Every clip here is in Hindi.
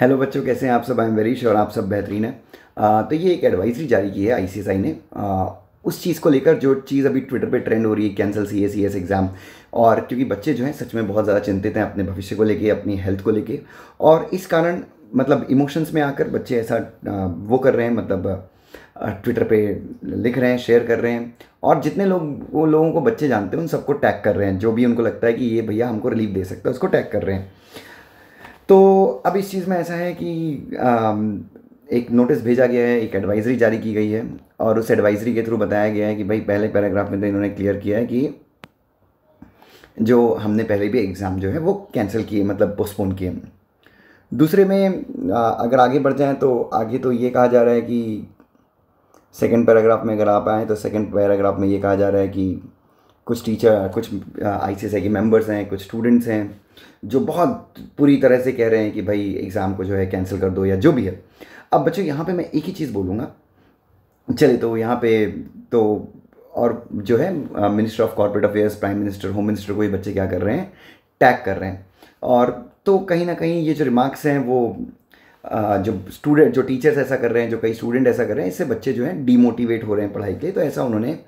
हेलो बच्चों कैसे हैं आप सब आई एम वेरी श्योर आप सब बेहतरीन है आ, तो ये एक एडवाइजरी जारी की है आईसीएसआई ने आ, उस चीज़ को लेकर जो चीज़ अभी ट्विटर पे ट्रेंड हो रही है cancel C S C S exam और क्योंकि बच्चे जो हैं सच में बहुत ज़्यादा चिंतित हैं अपने भविष्य को लेके अपनी हेल्थ को लेके और इस कारण मतलब इमोशंस में आकर बच्चे ऐसा वो कर रहे हैं मतलब ट्विटर पे लिख रहे हैं शेयर कर रहे हैं और जितने लोग वो लोगों को बच्चे जानते हैं उन सबको टैग कर रहे हैं जो भी उनको लगता है कि ये भैया हमको रिलीफ दे सकता है उसको टैग कर रहे हैं तो अब इस चीज़ में ऐसा है कि एक नोटिस भेजा गया है एक एडवाइजरी जारी की गई है और उस एडवाइजरी के थ्रू बताया गया है कि भाई पहले पैराग्राफ में तो इन्होंने क्लियर किया है कि जो हमने पहले भी एग्ज़ाम जो है वो कैंसिल किए मतलब पोस्टपोन किए दूसरे में अगर आगे बढ़ जाएँ तो आगे तो ये कहा जा रहा है कि सेकंड पैराग्राफ में अगर आप आएँ तो सेकंड पैराग्राफ में ये कहा जा रहा है कि कुछ टीचर कुछ आई सी एस आई के मेम्बर्स हैं कुछ स्टूडेंट्स हैं जो बहुत पूरी तरह से कह रहे हैं कि भाई एग्ज़ाम को जो है कैंसिल कर दो या जो भी है अब बच्चों यहाँ पे मैं एक ही चीज़ बोलूँगा चले तो यहाँ पे तो और जो है minister of corporate affairs prime minister home minister को ये बच्चे क्या कर रहे हैं टैग कर रहे हैं और तो कहीं ना कहीं ये जो रिमार्क्स हैं वो जो स्टूडेंट जो टीचर्स ऐसा कर रहे हैं जो कई स्टूडेंट ऐसा कर रहे हैं इससे बच्चे जो हैं डीमोटिवेट हो रहे हैं पढ़ाई के तो ऐसा उन्होंने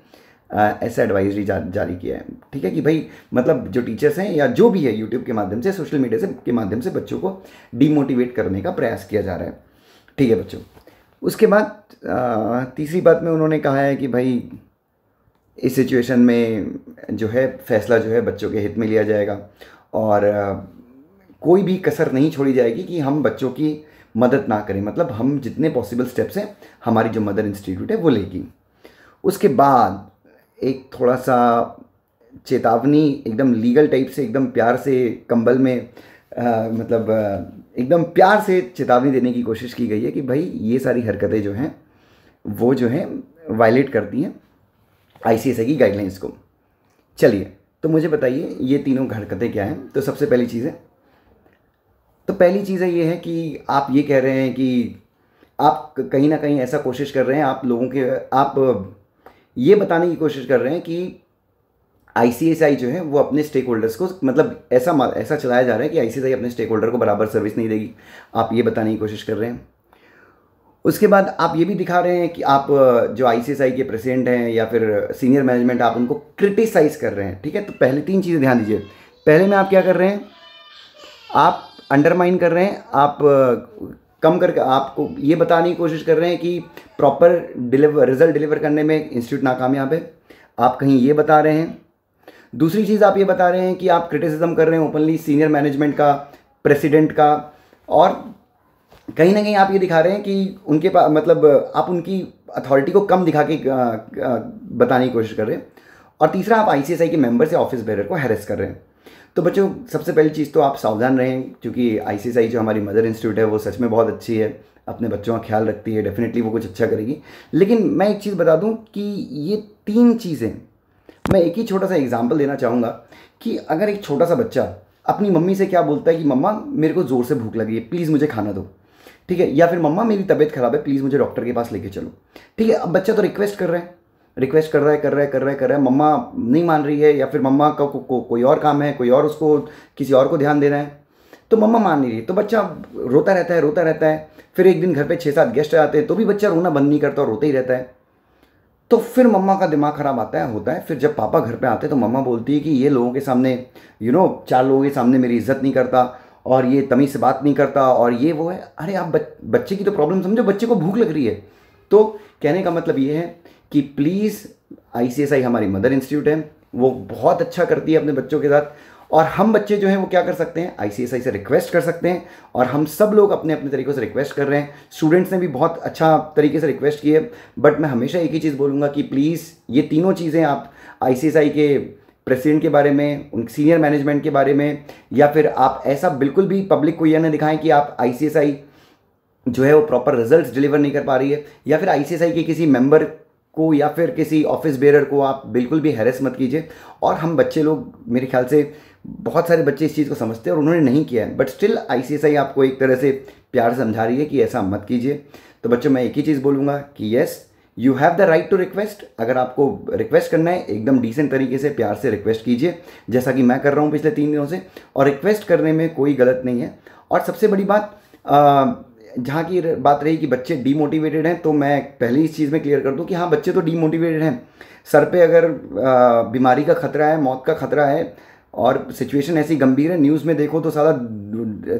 ऐसा एडवाइजरी जा, जारी किया है ठीक है कि भाई मतलब जो टीचर्स हैं या जो भी है यूट्यूब के माध्यम से सोशल मीडिया से के माध्यम से बच्चों को डीमोटिवेट करने का प्रयास किया जा रहा है ठीक है बच्चों उसके बाद तीसरी बात में उन्होंने कहा है कि भाई इस सिचुएशन में जो है फैसला जो है बच्चों के हित में लिया जाएगा और कोई भी कसर नहीं छोड़ी जाएगी कि हम बच्चों की मदद ना करें मतलब हम जितने पॉसिबल स्टेप्स हैं हमारी जो मदर इंस्टीट्यूट है वो लेगी उसके बाद एक थोड़ा सा चेतावनी एकदम लीगल टाइप से एकदम प्यार से कंबल में आ, मतलब एकदम प्यार से चेतावनी देने की कोशिश की गई है कि भाई ये सारी हरकतें जो हैं वो जो हैं वायलेट करती हैं आईसीएसआई की गाइडलाइंस को चलिए तो मुझे बताइए ये तीनों हरकतें क्या हैं तो सबसे पहली चीज़ है तो पहली चीज़ ये है कि आप ये कह रहे हैं कि आप कहीं ना कहीं ऐसा कोशिश कर रहे हैं आप लोगों के आप ये बताने की कोशिश कर रहे हैं कि आई जो है वो अपने स्टेक होल्डर्स को मतलब ऐसा ऐसा चलाया जा रहा है कि आई अपने स्टेक होल्डर को बराबर सर्विस नहीं देगी आप ये बताने की कोशिश कर रहे हैं उसके बाद आप ये भी दिखा रहे हैं कि आप जो आई के प्रेसिडेंट हैं या फिर सीनियर मैनेजमेंट आप उनको क्रिटिसाइज़ कर रहे हैं ठीक है तो पहले तीन चीज़ें ध्यान दीजिए पहले में आप क्या कर रहे हैं आप अंडरमाइन कर रहे हैं आप कम करके आपको ये बताने की कोशिश कर रहे हैं कि प्रॉपर डिलीवर रिजल्ट डिलीवर करने में इंस्टीट्यूट नाकामयाब है आप कहीं ये बता रहे हैं दूसरी चीज़ आप ये बता रहे हैं कि आप क्रिटिसिज्म कर रहे हैं ओपनली सीनियर मैनेजमेंट का प्रेसिडेंट का और कहीं ना कहीं आप ये दिखा रहे हैं कि उनके पास मतलब आप उनकी अथॉरिटी को कम दिखा के बताने की कोशिश कर रहे हैं और तीसरा आप आई के मेंबर से ऑफिस बेरर को हैरेस कर रहे हैं तो बच्चों सबसे पहली चीज़ तो आप सावधान रहें क्योंकि आई जो हमारी मदर इंस्टीट्यूट है वो सच में बहुत अच्छी है अपने बच्चों का ख्याल रखती है डेफिनेटली वो कुछ अच्छा करेगी लेकिन मैं एक चीज़ बता दूं कि ये तीन चीज़ें मैं एक ही छोटा सा एग्जाम्पल देना चाहूँगा कि अगर एक छोटा सा बच्चा अपनी मम्मी से क्या बोलता है कि मम्मा मेरे को ज़ोर से भूख लगी है प्लीज़ मुझे खाना दो ठीक है या फिर मम्मा मेरी तबीयत ख़राब है प्लीज़ मुझे डॉक्टर के पास लेके चलो ठीक है अब बच्चा तो रिक्वेस्ट कर रहे हैं रिक्वेस्ट कर रहा है कर रहा है कर रहा है कर रहा है मम्मा नहीं मान रही है या फिर मम्मा का को, को, कोई और काम है कोई और उसको किसी और को ध्यान देना है तो मम्मा मान नहीं रही तो बच्चा रोता रहता है रोता रहता है फिर एक दिन घर पे छः सात गेस्ट आते हैं तो भी बच्चा रोना बंद नहीं करता और रोता ही रहता है तो फिर मम्मा का दिमाग ख़राब आता है होता है फिर जब पापा घर पे आते हैं तो मम्मा बोलती है कि ये लोगों के सामने यू नो चार लोगों के सामने मेरी इज्जत नहीं करता और ये तमीज़ से बात नहीं करता और ये वो है अरे आप बच, बच्चे की तो प्रॉब्लम समझो बच्चे को भूख लग रही है तो कहने का मतलब ये है कि प्लीज़ आई हमारी मदर इंस्टीट्यूट है वो बहुत अच्छा करती है अपने बच्चों के साथ और हम बच्चे जो हैं वो क्या कर सकते हैं आईसीएसआई से रिक्वेस्ट कर सकते हैं और हम सब लोग अपने अपने तरीक़ों से रिक्वेस्ट कर रहे हैं स्टूडेंट्स ने भी बहुत अच्छा तरीके से रिक्वेस्ट की है बट मैं हमेशा एक ही चीज़ बोलूँगा कि प्लीज़ ये तीनों चीज़ें आप आई के प्रेसिडेंट के बारे में उन सीनियर मैनेजमेंट के बारे में या फिर आप ऐसा बिल्कुल भी पब्लिक को यह ना दिखाएं कि आप आई जो है वो प्रॉपर रिजल्ट्स डिलीवर नहीं कर पा रही है या फिर आई के किसी मेंबर को या फिर किसी ऑफिस बेरर को आप बिल्कुल भी हैरेस मत कीजिए और हम बच्चे लोग मेरे ख्याल से बहुत सारे बच्चे इस चीज़ को समझते हैं और उन्होंने नहीं किया है बट स्टिल आई आपको एक तरह से प्यार समझा रही है कि ऐसा मत कीजिए तो बच्चों मैं एक ही चीज़ बोलूँगा कि yes you have the right to request अगर आपको रिक्वेस्ट करना है एकदम डिसेंट तरीके से प्यार से रिक्वेस्ट कीजिए जैसा कि मैं कर रहा हूँ पिछले तीन दिनों से और रिक्वेस्ट करने में कोई गलत नहीं है और सबसे बड़ी बात आ, जहाँ की बात रही कि बच्चे डीमोटिवेटेड हैं तो मैं पहले इस चीज़ में क्लियर कर दूँ कि हाँ बच्चे तो डीमोटिवेटेड हैं सर पे अगर बीमारी का खतरा है मौत का खतरा है और सिचुएशन ऐसी गंभीर है न्यूज़ में देखो तो सारा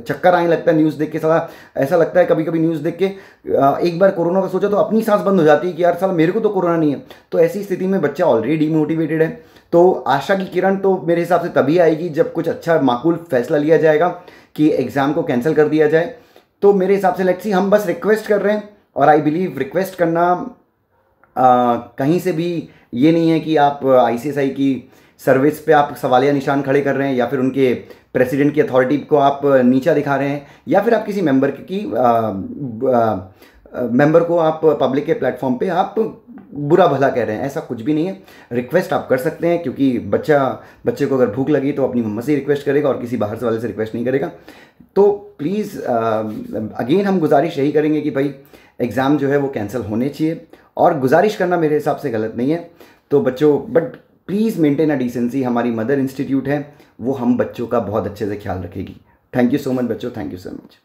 चक्कर आने लगता है न्यूज़ देख के सारा ऐसा लगता है कभी कभी न्यूज़ देख के एक बार कोरोना का सोचा तो अपनी सांस बंद हो जाती है कि यार साला मेरे को तो कोरोना नहीं है तो ऐसी स्थिति में बच्चा ऑलरेडी डीमोटिवेटेड है तो आशा की किरण तो मेरे हिसाब से तभी आएगी जब कुछ अच्छा माकूल फैसला लिया जाएगा कि एग्ज़ाम को कैंसिल कर दिया जाए तो मेरे हिसाब से लेट्स सी हम बस रिक्वेस्ट कर रहे हैं और आई बिलीव रिक्वेस्ट करना आ, कहीं से भी ये नहीं है कि आप आईसीएसआई की सर्विस पे आप सवालिया निशान खड़े कर रहे हैं या फिर उनके प्रेसिडेंट की अथॉरिटी को आप नीचा दिखा रहे हैं या फिर आप किसी मेंबर की मेंबर को आप पब्लिक के प्लेटफॉर्म पे आप बुरा भला कह रहे हैं ऐसा कुछ भी नहीं है रिक्वेस्ट आप कर सकते हैं क्योंकि बच्चा बच्चे को अगर भूख लगी तो अपनी मम्मा से रिक्वेस्ट करेगा और किसी बाहर से वाले से रिक्वेस्ट नहीं करेगा तो प्लीज़ अगेन हम गुजारिश यही करेंगे कि भाई एग्ज़ाम जो है वो कैंसिल होने चाहिए और गुजारिश करना मेरे हिसाब से गलत नहीं है तो बच्चों but please maintain a decency हमारी मदर इंस्टीट्यूट है वो हम बच्चों का बहुत अच्छे से ख्याल रखेगी थैंक यू सो मच बच्चों थैंक यू सो मच